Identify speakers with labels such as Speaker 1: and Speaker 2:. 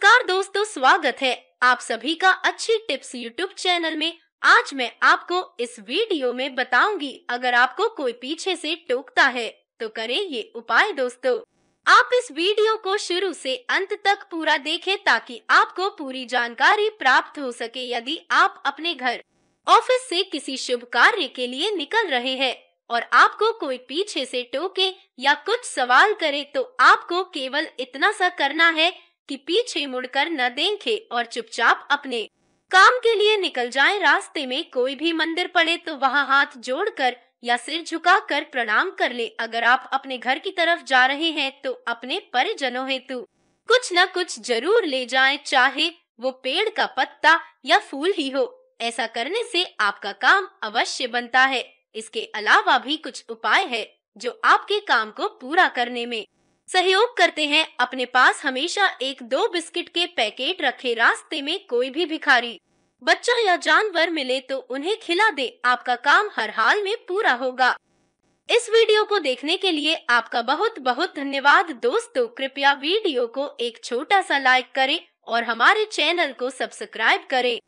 Speaker 1: नमस्कार दोस्तों स्वागत है आप सभी का अच्छी टिप्स यूट्यूब चैनल में आज मैं आपको इस वीडियो में बताऊंगी अगर आपको कोई पीछे से टोकता है तो करें ये उपाय दोस्तों आप इस वीडियो को शुरू से अंत तक पूरा देखें ताकि आपको पूरी जानकारी प्राप्त हो सके यदि आप अपने घर ऑफिस से किसी शुभ कार्य के लिए निकल रहे हैं और आपको कोई पीछे से टोके या कुछ सवाल करे तो आपको केवल इतना सा करना है कि पीछे मुड़कर न देखे और चुपचाप अपने काम के लिए निकल जाए रास्ते में कोई भी मंदिर पड़े तो वहाँ हाथ जोड़कर या सिर झुकाकर प्रणाम कर ले अगर आप अपने घर की तरफ जा रहे हैं तो अपने परिजनों हेतु कुछ न कुछ जरूर ले जाए चाहे वो पेड़ का पत्ता या फूल ही हो ऐसा करने से आपका काम अवश्य बनता है इसके अलावा भी कुछ उपाय है जो आपके काम को पूरा करने में सहयोग करते हैं अपने पास हमेशा एक दो बिस्किट के पैकेट रखे रास्ते में कोई भी भिखारी बच्चा या जानवर मिले तो उन्हें खिला दे आपका काम हर हाल में पूरा होगा इस वीडियो को देखने के लिए आपका बहुत बहुत धन्यवाद दोस्तों कृपया वीडियो को एक छोटा सा लाइक करें और हमारे चैनल को सब्सक्राइब करें